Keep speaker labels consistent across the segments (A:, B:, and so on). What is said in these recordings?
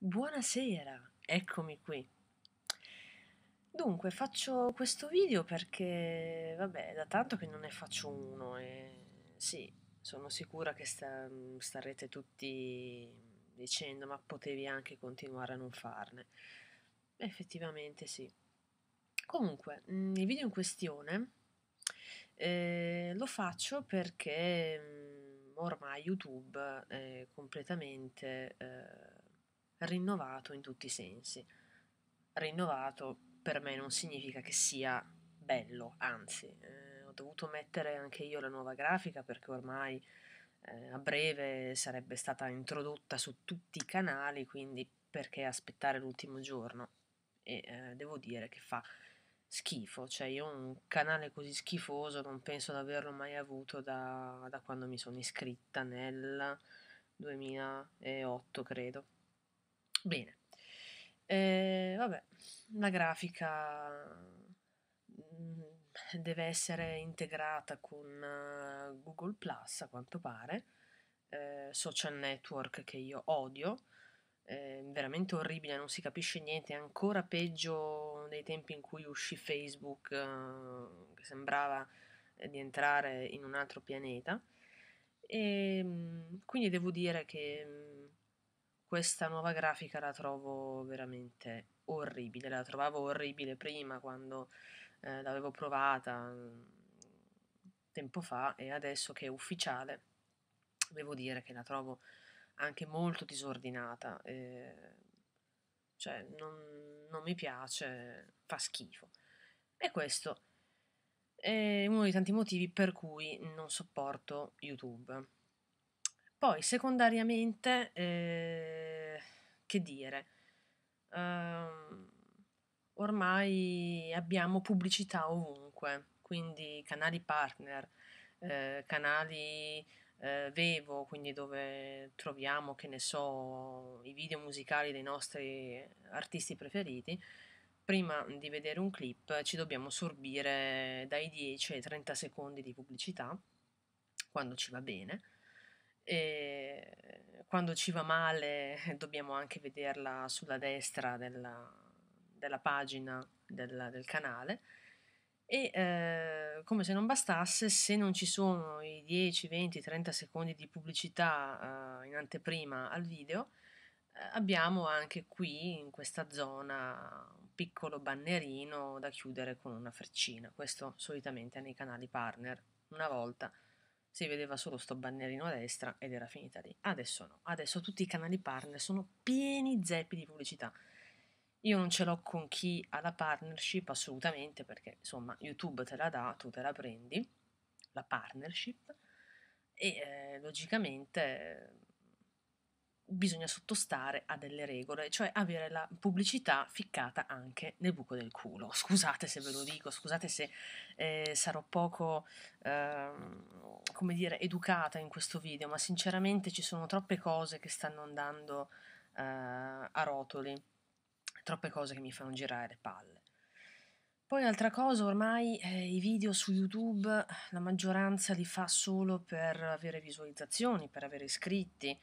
A: Buonasera, eccomi qui. Dunque, faccio questo video perché, vabbè, da tanto che non ne faccio uno e sì, sono sicura che sta, starete tutti dicendo ma potevi anche continuare a non farne. Effettivamente sì. Comunque, mm, il video in questione eh, lo faccio perché mm, ormai YouTube è completamente... Eh, rinnovato in tutti i sensi. Rinnovato per me non significa che sia bello, anzi, eh, ho dovuto mettere anche io la nuova grafica perché ormai eh, a breve sarebbe stata introdotta su tutti i canali, quindi perché aspettare l'ultimo giorno? E eh, devo dire che fa schifo, cioè io un canale così schifoso non penso di averlo mai avuto da, da quando mi sono iscritta nel 2008, credo. Bene, eh, vabbè, la grafica mm, deve essere integrata con eh, Google Plus a quanto pare, eh, social network che io odio, eh, veramente orribile, non si capisce niente, ancora peggio dei tempi in cui uscì Facebook, eh, che sembrava eh, di entrare in un altro pianeta. E, ehm, quindi devo dire che mm, questa nuova grafica la trovo veramente orribile, la trovavo orribile prima quando eh, l'avevo provata mm, tempo fa e adesso che è ufficiale devo dire che la trovo anche molto disordinata, eh, cioè non, non mi piace, fa schifo. E questo è uno dei tanti motivi per cui non sopporto YouTube. Poi, secondariamente, eh, che dire. Uh, ormai abbiamo pubblicità ovunque, quindi canali partner, eh, canali eh, Vevo, quindi dove troviamo, che ne so, i video musicali dei nostri artisti preferiti. Prima di vedere un clip ci dobbiamo sorbire dai 10 ai 30 secondi di pubblicità, quando ci va bene e quando ci va male dobbiamo anche vederla sulla destra della, della pagina del, del, canale e eh, come se non bastasse se non ci sono i 10, 20, 30 secondi di pubblicità eh, in anteprima al video eh, abbiamo anche qui in questa zona un piccolo bannerino da chiudere con una freccina questo solitamente nei canali partner una volta si vedeva solo sto bannerino a destra ed era finita lì. Adesso no, adesso tutti i canali partner sono pieni zeppi di pubblicità. Io non ce l'ho con chi ha la partnership assolutamente perché insomma YouTube te la dà, tu te la prendi, la partnership e eh, logicamente bisogna sottostare a delle regole, cioè avere la pubblicità ficcata anche nel buco del culo. Scusate se ve lo dico, scusate se eh, sarò poco, eh, come dire, educata in questo video, ma sinceramente ci sono troppe cose che stanno andando eh, a rotoli, troppe cose che mi fanno girare le palle. Poi altra cosa, ormai eh, i video su YouTube la maggioranza li fa solo per avere visualizzazioni, per avere iscritti,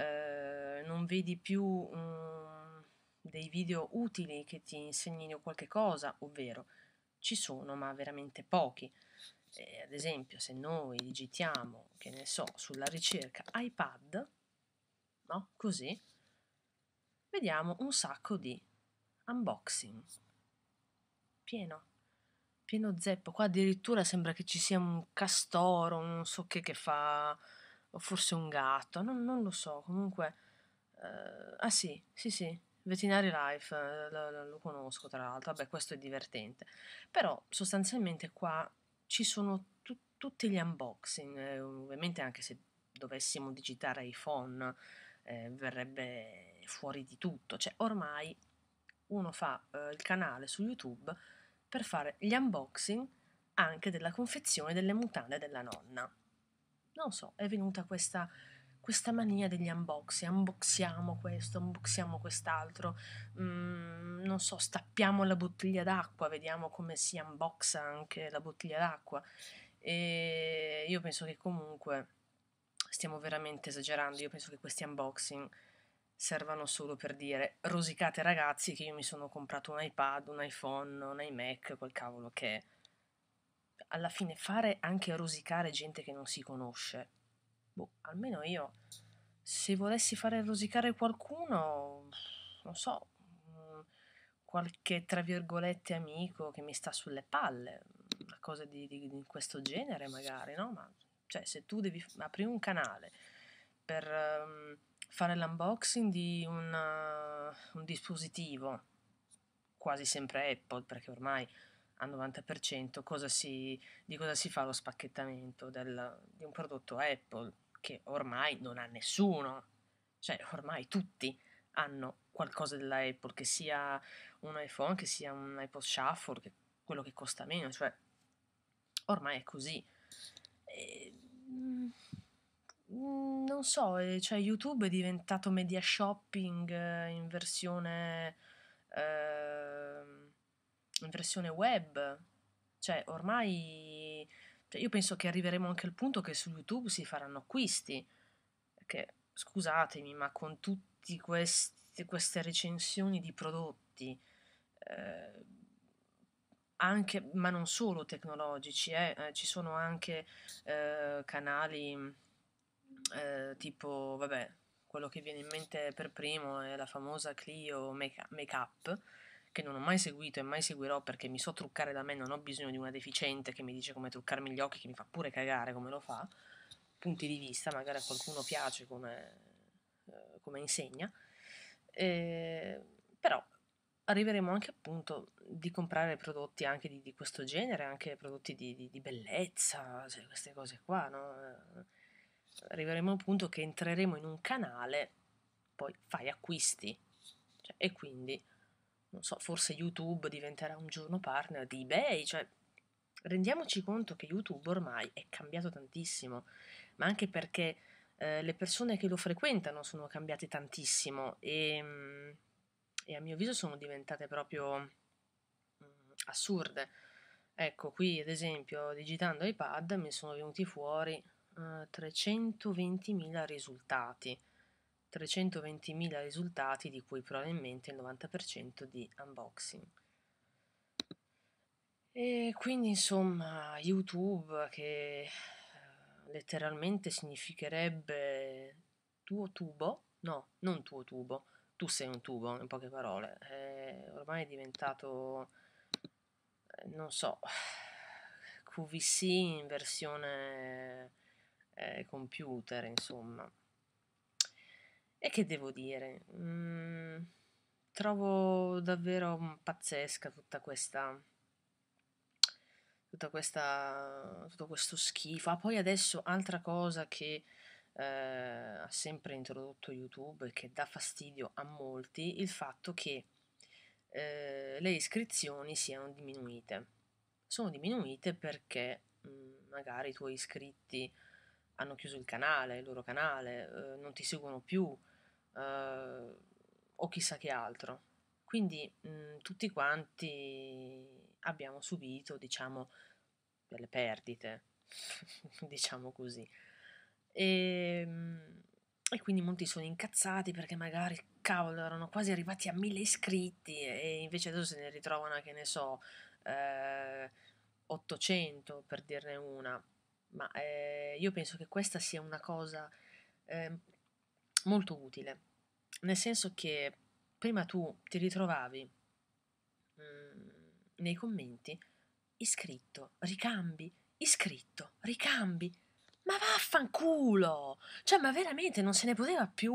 A: eh, non vedi più um, dei video utili che ti insegnino qualche cosa, ovvero ci sono ma veramente pochi. E, ad esempio se noi digitiamo, che ne so, sulla ricerca iPad, no? Così, vediamo un sacco di unboxing. Pieno, pieno zeppo. Qua addirittura sembra che ci sia un castoro, non so che, che fa o forse un gatto, non, non lo so, comunque... Eh, ah sì, sì sì, Veterinary Life eh, lo, lo, lo conosco tra l'altro, vabbè questo è divertente, però sostanzialmente qua ci sono tu, tutti gli unboxing, eh, ovviamente anche se dovessimo digitare iPhone eh, verrebbe fuori di tutto, cioè ormai uno fa eh, il canale su YouTube per fare gli unboxing anche della confezione delle mutande della nonna non so, è venuta questa, questa mania degli unboxing, unboxiamo questo, unboxiamo quest'altro, mm, non so, stappiamo la bottiglia d'acqua, vediamo come si unboxa anche la bottiglia d'acqua. E io penso che comunque stiamo veramente esagerando, io penso che questi unboxing servano solo per dire rosicate ragazzi che io mi sono comprato un iPad, un iPhone, un iMac, quel cavolo che è alla fine fare anche rosicare gente che non si conosce. Boh, almeno io, se volessi fare rosicare qualcuno, non so, mm, qualche tra virgolette amico che mi sta sulle palle, una cosa di, di, di questo genere magari, no? Ma cioè, se tu devi aprire un canale per um, fare l'unboxing di una, un dispositivo, quasi sempre Apple, perché ormai al 90% cosa si, di cosa si fa lo spacchettamento del, di un prodotto Apple che ormai non ha nessuno, cioè ormai tutti hanno qualcosa della Apple, che sia un iPhone, che sia un iPod Shuffle, che quello che costa meno, cioè ormai è così. E, ehm, non so, eh, cioè YouTube è diventato media shopping eh, in versione... Eh, in versione web. Cioè, ormai cioè, io penso che arriveremo anche al punto che su YouTube si faranno acquisti. Perché, scusatemi, ma con tutte queste recensioni di prodotti, eh, anche, ma non solo tecnologici, eh, eh, ci sono anche eh, canali eh, tipo, vabbè, quello che viene in mente per primo è la famosa Clio Make Up che non ho mai seguito e mai seguirò perché mi so truccare da me, non ho bisogno di una deficiente che mi dice come truccarmi gli occhi, che mi fa pure cagare come lo fa, punti di vista, magari a qualcuno piace come, eh, come insegna, eh, però arriveremo anche appunto di comprare prodotti anche di, di questo genere, anche prodotti di, di, di bellezza, cioè queste cose qua, no? arriveremo appunto che entreremo in un canale, poi fai acquisti cioè, e quindi non so, forse YouTube diventerà un giorno partner di eBay, cioè rendiamoci conto che YouTube ormai è cambiato tantissimo, ma anche perché eh, le persone che lo frequentano sono cambiate tantissimo e, mm, e a mio avviso sono diventate proprio mh, mm, assurde. Ecco, qui ad esempio, digitando iPad mi sono venuti fuori eh, 320.000 risultati 320.000 risultati di cui probabilmente il 90% di unboxing. E quindi insomma YouTube che eh, letteralmente significherebbe tuo tubo, no, non tuo tubo, tu sei un tubo in poche parole, è ormai è diventato, eh, non so, QVC in versione eh, computer insomma. E che devo dire? Mm, trovo davvero mm, pazzesca tutta questa tutta questa, tutto questo schifo. Ah, poi adesso altra cosa che eh, ha sempre introdotto YouTube e che dà fastidio a molti, il fatto che eh, le iscrizioni siano diminuite. Sono diminuite perché mh, mm, magari i tuoi iscritti hanno chiuso il canale, il loro canale, eh, non ti seguono più, eh, o chissà che altro. Quindi mh, mm, tutti quanti abbiamo subito, diciamo, delle perdite, diciamo così. E, ehm, e, quindi molti sono incazzati perché magari, cavolo, erano quasi arrivati a mille iscritti e invece adesso se ne ritrovano, che ne so, eh, 800 per dirne una. Ma eh, io penso che questa sia una cosa eh, molto utile nel senso che prima tu ti ritrovavi mh, mm, nei commenti iscritto, ricambi, iscritto, ricambi. Ma vaffanculo! Cioè, ma veramente non se ne poteva più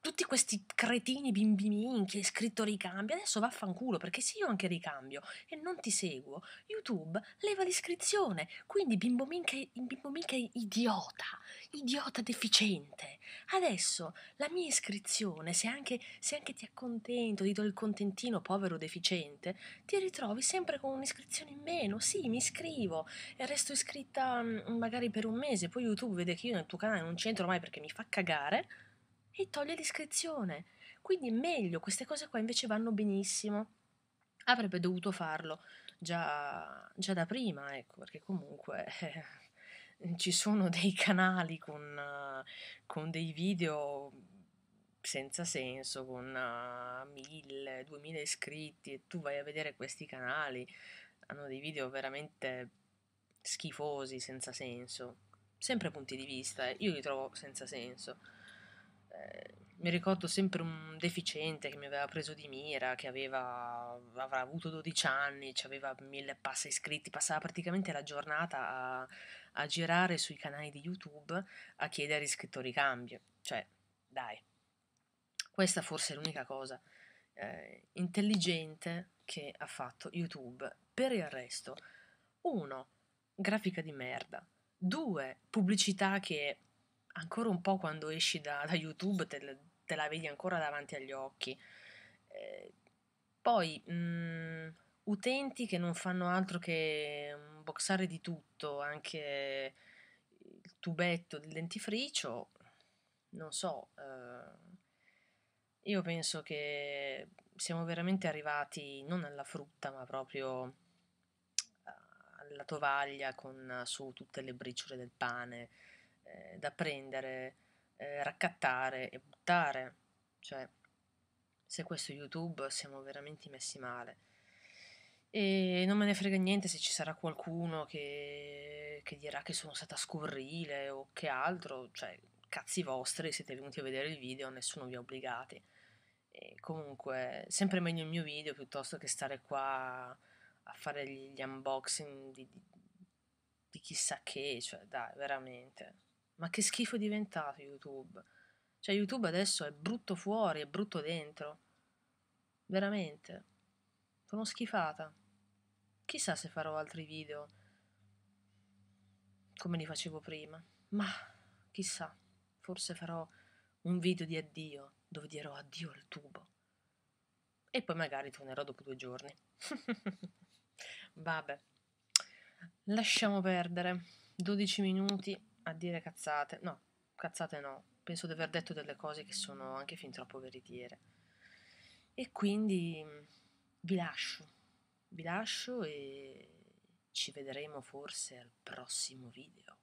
A: tutti questi cretini bimbi minchia, iscritto ricambio, adesso vaffanculo perché se io anche ricambio e non ti seguo, YouTube leva l'iscrizione, quindi bimbo minchia, bimbo minchia idiota, idiota deficiente. Adesso la mia iscrizione, se anche, se anche ti accontento, ti do il contentino povero deficiente, ti ritrovi sempre con un'iscrizione in meno, sì mi iscrivo e resto iscritta mm, magari per un mese, poi YouTube vede che io nel tuo canale non c'entro mai perché mi fa cagare e toglie l'iscrizione. Quindi meglio, queste cose qua invece vanno benissimo. Avrebbe dovuto farlo già, già da prima, ecco, perché comunque eh, ci sono dei canali con, con dei video senza senso, con uh, 1000, 2000 iscritti e tu vai a vedere questi canali, hanno dei video veramente schifosi, senza senso, sempre punti di vista, eh. io li trovo senza senso. Eh, mi ricordo sempre un deficiente che mi aveva preso di mira, che aveva, avrà avuto 12 anni, aveva mille passa iscritti, passava praticamente la giornata a, a, girare sui canali di YouTube a chiedere iscrittori cambio. Cioè, dai, questa forse è l'unica cosa eh, intelligente che ha fatto YouTube. Per il resto, 1. Grafica di merda. 2. Pubblicità che ancora un po' quando esci da, da YouTube te, te, la vedi ancora davanti agli occhi. Eh, poi, mh, mm, utenti che non fanno altro che mm, boxare di tutto, anche il tubetto del dentifricio, non so, eh, io penso che siamo veramente arrivati non alla frutta, ma proprio eh, alla tovaglia con su tutte le briciole del pane eh, da prendere, eh, raccattare e buttare. Cioè, se questo YouTube siamo veramente messi male. E non me ne frega niente se ci sarà qualcuno che, che dirà che sono stata scurrile o che altro, cioè cazzi vostri, siete venuti a vedere il video, nessuno vi ha obbligati. E comunque, sempre meglio il mio video piuttosto che stare qua a fare gli unboxing di, di, di chissà che, cioè dai, veramente ma che schifo è diventato YouTube. Cioè YouTube adesso è brutto fuori, è brutto dentro. Veramente. Sono schifata. Chissà se farò altri video come li facevo prima. Ma chissà, forse farò un video di addio dove dirò addio al tubo. E poi magari tornerò dopo due giorni. Vabbè, lasciamo perdere. 12 minuti a dire cazzate, no, cazzate no, penso di aver detto delle cose che sono anche fin troppo veritiere. E quindi mm, vi lascio, vi lascio e ci vedremo forse al prossimo video.